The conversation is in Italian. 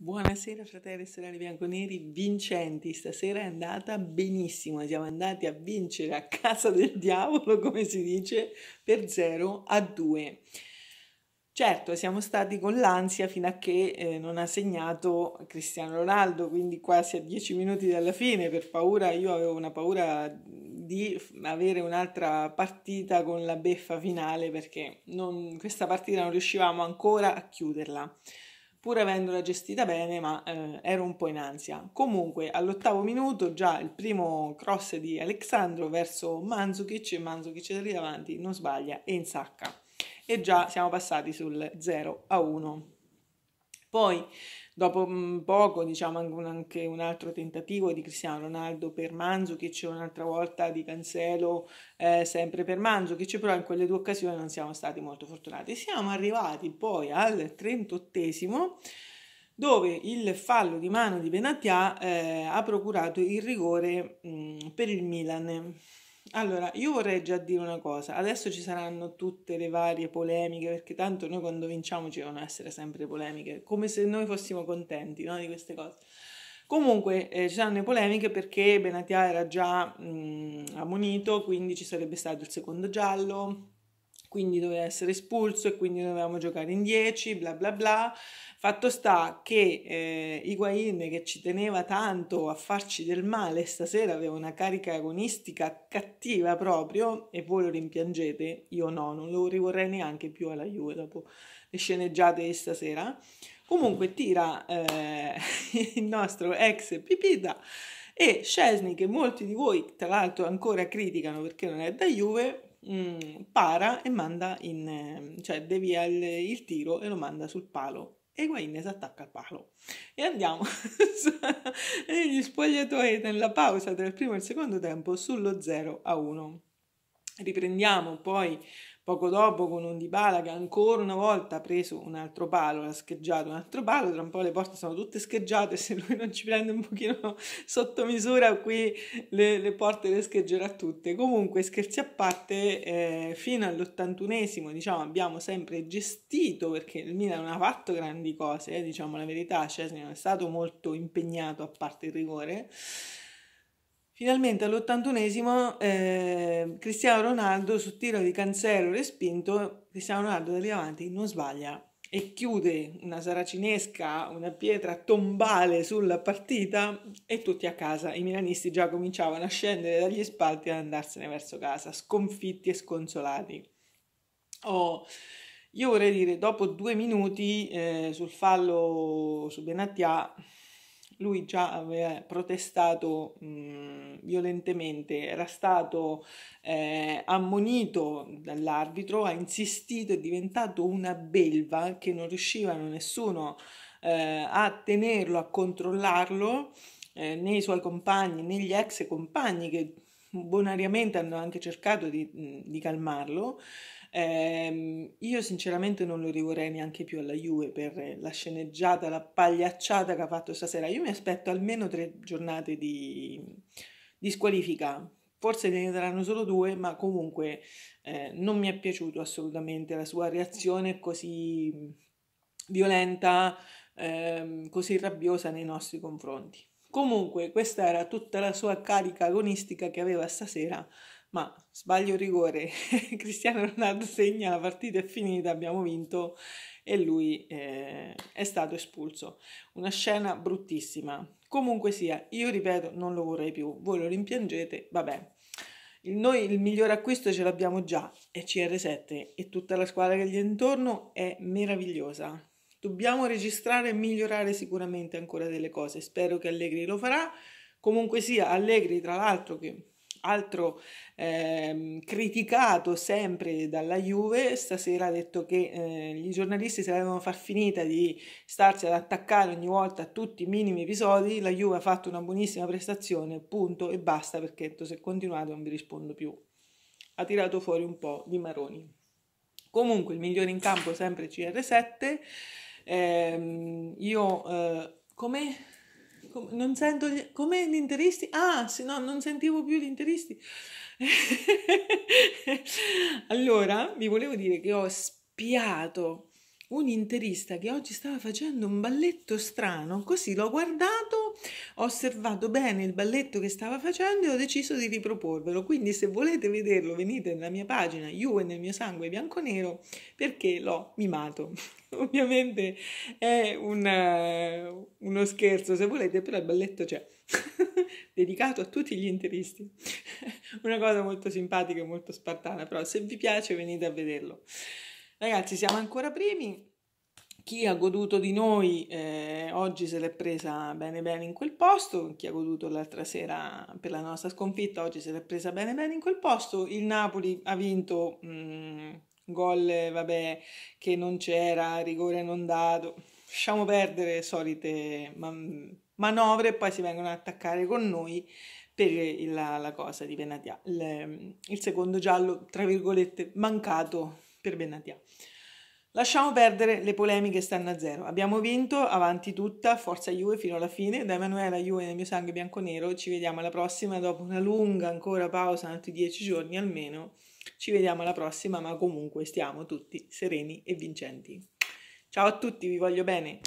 Buonasera fratelli e sorelle bianconeri, vincenti, stasera è andata benissimo, siamo andati a vincere a casa del diavolo, come si dice, per 0 a 2. Certo, siamo stati con l'ansia fino a che eh, non ha segnato Cristiano Ronaldo, quindi quasi a 10 minuti dalla fine, per paura, io avevo una paura di avere un'altra partita con la beffa finale perché non, questa partita non riuscivamo ancora a chiuderla pur avendola gestita bene, ma eh, ero un po' in ansia. Comunque, all'ottavo minuto, già il primo cross di Alexandro verso Manzukic, Manzukic da lì davanti non sbaglia e insacca. E già siamo passati sul 0 a 1. Poi, dopo mm, poco, diciamo anche un altro tentativo di Cristiano Ronaldo per Manzukic, un'altra volta di Cancelo eh, sempre per Manzukic, però in quelle due occasioni non siamo stati molto fortunati. Siamo arrivati poi al 38 dove il fallo di mano di Benatia eh, ha procurato il rigore mh, mm, per il Milan. Allora, io vorrei già dire una cosa, adesso ci saranno tutte le varie polemiche, perché tanto noi quando vinciamo ci devono essere sempre polemiche, come se noi fossimo contenti no, di queste cose. Comunque eh, ci saranno le polemiche perché Benatia era già mh, ammonito, quindi ci sarebbe stato il secondo giallo, quindi doveva essere espulso e quindi dovevamo giocare in 10, bla bla bla. Fatto sta che eh, Higuain, che ci teneva tanto a farci del male, stasera aveva una carica agonistica cattiva proprio, e voi lo rimpiangete, io no, non lo rivorrei neanche più alla Juve dopo le sceneggiate di stasera. Comunque tira eh, il nostro ex Pipita e Scesni, che molti di voi tra l'altro ancora criticano perché non è da Juve, Mm, para e manda in... Eh, cioè devia il, il tiro e lo manda sul palo e Guain si attacca al palo. E andiamo negli eh, spogliatoi nella pausa tra il primo e il secondo tempo sullo 0 a 1. Riprendiamo poi Poco dopo con un Dybala che ancora una volta ha preso un altro palo, l'ha scheggiato un altro palo, tra un po' le porte sono tutte scheggiate, se lui non ci prende un pochino sotto misura qui le, le porte le scheggerà tutte. Comunque scherzi a parte, eh, fino all'81esimo diciamo, abbiamo sempre gestito perché il Milan non ha fatto grandi cose, eh, diciamo la verità, Cesni cioè, non è stato molto impegnato a parte il rigore. Finalmente all'81esimo eh, Cristiano Ronaldo su tiro di Cancelo respinto, Cristiano Ronaldo da lì avanti non sbaglia e chiude una saracinesca, una pietra tombale sulla partita e tutti a casa. I milanisti già cominciavano a scendere dagli spalti e ad andarsene verso casa, sconfitti e sconsolati. Oh, io vorrei dire, dopo due minuti eh, sul fallo su Benatia, lui già aveva protestato mh, violentemente, era stato eh, ammonito dall'arbitro, ha insistito, è diventato una belva che non riuscivano nessuno eh, a tenerlo, a controllarlo, eh, né i suoi compagni né gli ex compagni che bonariamente hanno anche cercato di, di calmarlo. Eh, io sinceramente non lo rivorrei neanche più alla Juve per la sceneggiata, la pagliacciata che ha fatto stasera. Io mi aspetto almeno tre giornate di, di squalifica. Forse ne daranno solo due, ma comunque eh, non mi è piaciuto assolutamente la sua reazione così violenta, ehm, così rabbiosa nei nostri confronti. Comunque, questa era tutta la sua carica agonistica che aveva stasera ma sbaglio rigore, Cristiano Ronaldo segna, la partita è finita, abbiamo vinto e lui eh, è stato espulso. Una scena bruttissima. Comunque sia, io ripeto, non lo vorrei più, voi lo rimpiangete, vabbè. Il, noi il migliore acquisto ce l'abbiamo già, è CR7 e tutta la squadra che gli è intorno è meravigliosa. Dobbiamo registrare e migliorare sicuramente ancora delle cose, spero che Allegri lo farà. Comunque sia, Allegri tra l'altro che altro eh, criticato sempre dalla Juve, stasera ha detto che eh, i giornalisti se la devono far finita di starsi ad attaccare ogni volta a tutti i minimi episodi, la Juve ha fatto una buonissima prestazione, punto e basta perché se continuate non vi rispondo più. Ha tirato fuori un po' di maroni. Comunque il migliore in campo sempre CR7. Ehm, eh, io come non sento come gli interisti? Ah, se no, non sentivo più gli interisti. allora, vi volevo dire che ho spiato un interista che oggi stava facendo un balletto strano, così l'ho guardato, ho osservato bene il balletto che stava facendo e ho deciso di riproporvelo. Quindi se volete vederlo venite nella mia pagina You e nel mio sangue bianco-nero perché l'ho mimato. Ovviamente è una, eh, uno scherzo se volete, però il balletto c'è. dedicato a tutti gli interisti. Una cosa molto simpatica e molto spartana, però se vi piace venite a vederlo. Ragazzi, siamo ancora primi. Chi ha goduto di noi eh, oggi se l'è presa bene bene in quel posto, chi ha goduto l'altra sera per la nostra sconfitta oggi se l'è presa bene bene in quel posto. Il Napoli ha vinto mh, mm, gol, vabbè, che non c'era, rigore non dato. Lasciamo perdere solite man- manovre e poi si vengono a attaccare con noi per il, la, la, cosa di Benatia. Il, mm, il secondo giallo, tra virgolette, mancato per Benatia. Lasciamo perdere le polemiche stanno a zero. Abbiamo vinto, avanti tutta, forza Juve fino alla fine. Da Emanuela Juve nel mio sangue bianco-nero. Ci vediamo alla prossima dopo una lunga ancora pausa, altri dieci giorni almeno. Ci vediamo alla prossima, ma comunque stiamo tutti sereni e vincenti. Ciao a tutti, vi voglio bene.